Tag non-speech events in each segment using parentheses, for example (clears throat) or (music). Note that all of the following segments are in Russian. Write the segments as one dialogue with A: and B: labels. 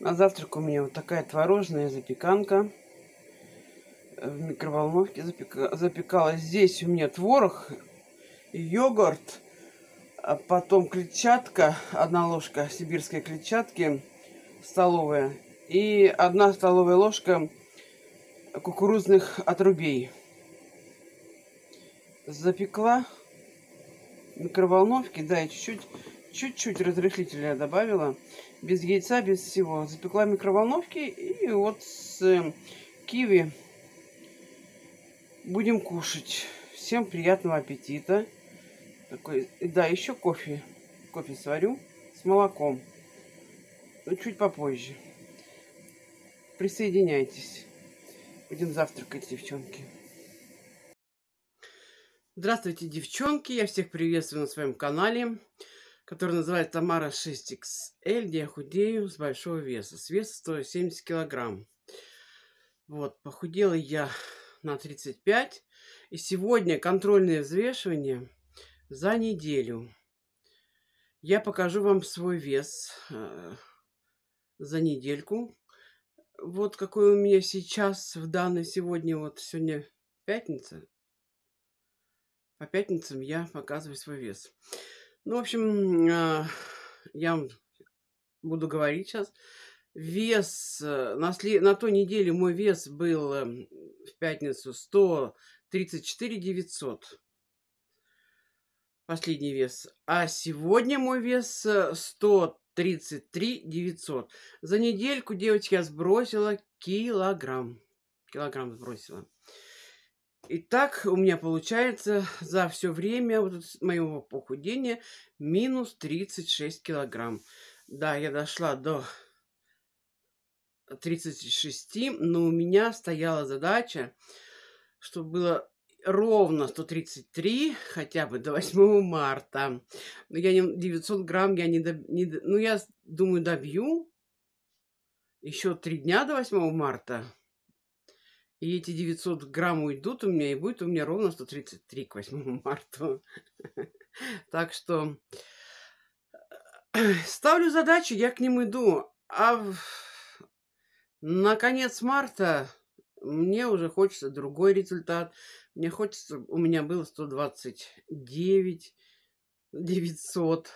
A: На завтрак у меня вот такая творожная запеканка. Э, в микроволновке запека... запекалась. Здесь у меня творог, йогурт, а потом клетчатка, одна ложка сибирской клетчатки столовая и одна столовая ложка кукурузных отрубей. Запекла в микроволновке, да, и чуть-чуть чуть-чуть разрыхлителя добавила, без яйца, без всего. Запекла в микроволновке и вот с э, киви будем кушать. Всем приятного аппетита. Такой, да, еще кофе. Кофе сварю с молоком. Но чуть попозже. Присоединяйтесь. Будем завтракать, девчонки. Здравствуйте, девчонки. Я всех приветствую на своем канале который называется Тамара 6XL, где я худею с большого веса. С веса 170 килограмм. Вот, похудела я на 35. И сегодня контрольное взвешивание за неделю. Я покажу вам свой вес э, за недельку. Вот какой у меня сейчас, в данный сегодня, вот сегодня пятница. По пятницам я показываю свой вес. Ну, в общем, а, я буду говорить сейчас. Вес, э, на, след... на той неделе мой вес был эм, в пятницу 134 900. Последний вес. А сегодня мой вес 133 э, 900. За недельку, девочки, я сбросила килограмм. Килограмм сбросила. Итак, у меня получается за все время вот моего похудения минус 36 килограмм. Да, я дошла до 36, но у меня стояла задача, чтобы было ровно 133, хотя бы до 8 марта. Но я не, 900 грамм я не, доб, не... Ну, я думаю, добью еще три дня до 8 марта. И эти 900 грамм уйдут у меня, и будет у меня ровно 133 к 8 (laughs) марта. Так что э, ставлю задачу, я к ним иду. А на конец марта мне уже хочется другой результат. Мне хочется, у меня было 129, 900.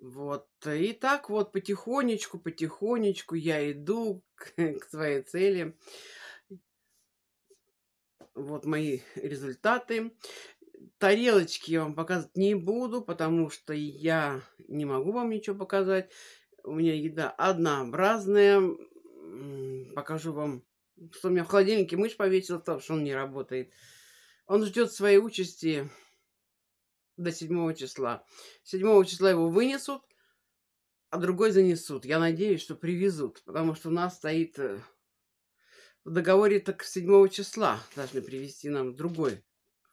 A: Вот. И так вот потихонечку, потихонечку я иду к, к своей цели вот мои результаты. Тарелочки я вам показывать не буду, потому что я не могу вам ничего показать. У меня еда однообразная. Покажу вам, что у меня в холодильнике мышь повесила, потому что он не работает. Он ждет своей участи до 7 числа. 7 числа его вынесут, а другой занесут. Я надеюсь, что привезут, потому что у нас стоит э, в договоре так 7 числа должны привезти нам другой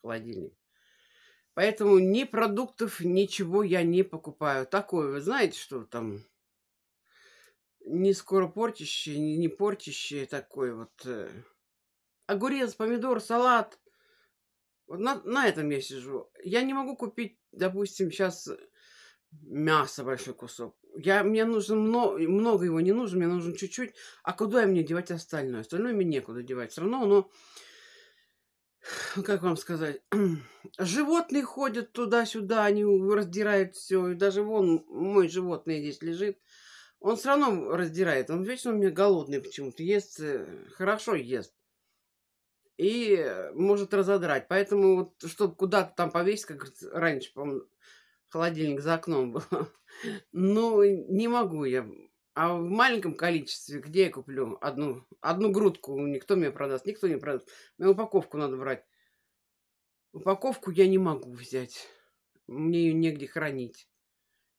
A: холодильник. Поэтому ни продуктов, ничего я не покупаю. Такое, вы знаете, что там не скоро портящее, не, не такой вот. Э, огурец, помидор, салат. Вот на, на этом я сижу. Я не могу купить, допустим, сейчас мясо большой кусок. Я, мне нужно много, много его не нужно, мне нужно чуть-чуть. А куда мне девать остальное? Остальное мне некуда девать. Все равно оно, как вам сказать, (clears throat) животные ходят туда-сюда, они раздирают все. И даже вон мой животный здесь лежит. Он все равно раздирает. Он вечно у меня голодный почему-то. Ест, э, хорошо ест и э, может разодрать. Поэтому вот, чтобы куда-то там повесить, как раньше, по холодильник за окном был. (laughs) Ну, не могу я. А в маленьком количестве, где я куплю одну, одну грудку, никто мне продаст, никто не продаст. Мне упаковку надо брать. Упаковку я не могу взять. Мне ее негде хранить.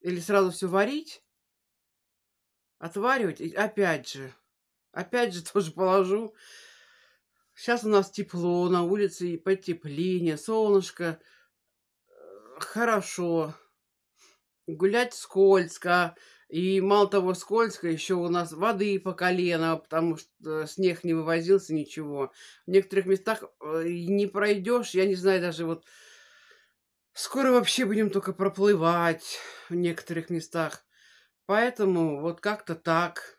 A: Или сразу все варить, отваривать, и опять же, опять же (laughs) тоже положу. Сейчас у нас тепло, на улице и потепление, солнышко. Хорошо гулять скользко. И мало того, скользко, еще у нас воды по колено, потому что э, снег не вывозился, ничего. В некоторых местах э, не пройдешь, я не знаю, даже вот скоро вообще будем только проплывать в некоторых местах. Поэтому вот как-то так.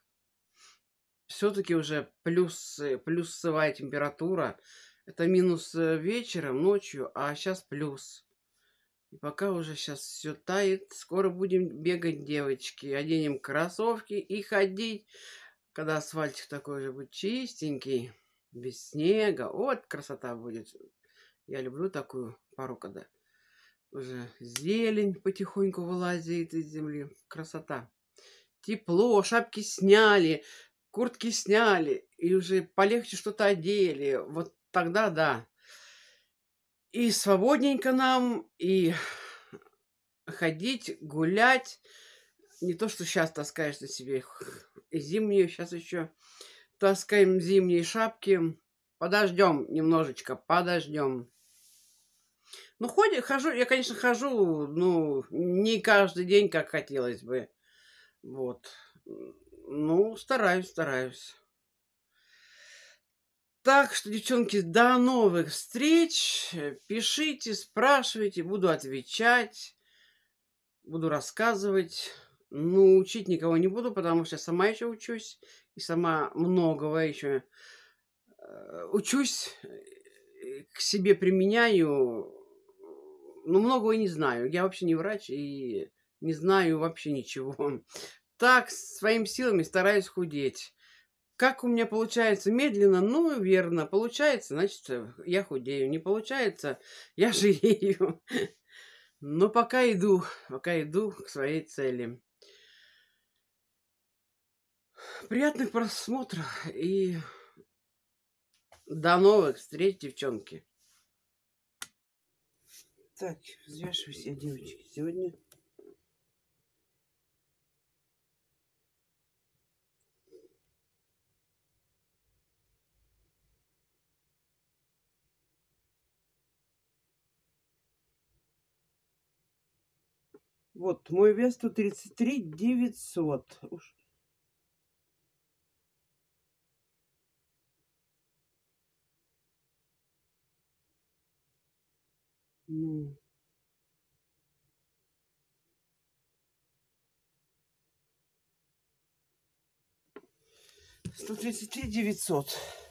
A: Все-таки уже плюс плюсовая температура. Это минус э, вечером, ночью, а сейчас плюс. И пока уже сейчас все тает, скоро будем бегать, девочки. Оденем кроссовки и ходить, когда асфальтик такой же будет чистенький, без снега. Вот красота будет. Я люблю такую пару, когда уже зелень потихоньку вылазит из земли. Красота. Тепло, шапки сняли, куртки сняли, и уже полегче что-то одели. Вот тогда да. И свободненько нам, и ходить, гулять. Не то, что сейчас таскаешь на себе зимние, сейчас еще таскаем зимние шапки. Подождем немножечко, подождем. Ну, ходи, хожу, я, конечно, хожу, ну, не каждый день, как хотелось бы. Вот. Ну, стараюсь, стараюсь. Так что, девчонки, до новых встреч. Пишите, спрашивайте, буду отвечать, буду рассказывать. Ну, учить никого не буду, потому что я сама еще учусь и сама многого еще э, учусь, э, к себе применяю, но ну, многого не знаю. Я вообще не врач и не знаю вообще ничего. Так, своими силами стараюсь худеть как у меня получается медленно, ну, верно, получается, значит, э, я худею, не получается, (laughs) я жалею. Но пока иду, пока иду к своей цели. Приятных просмотров и до новых встреч, девчонки. Так, взвешивайся, девочки. Сегодня Вот, мой вес 133 900. Уж. Ну. Сто тридцать три девятьсот.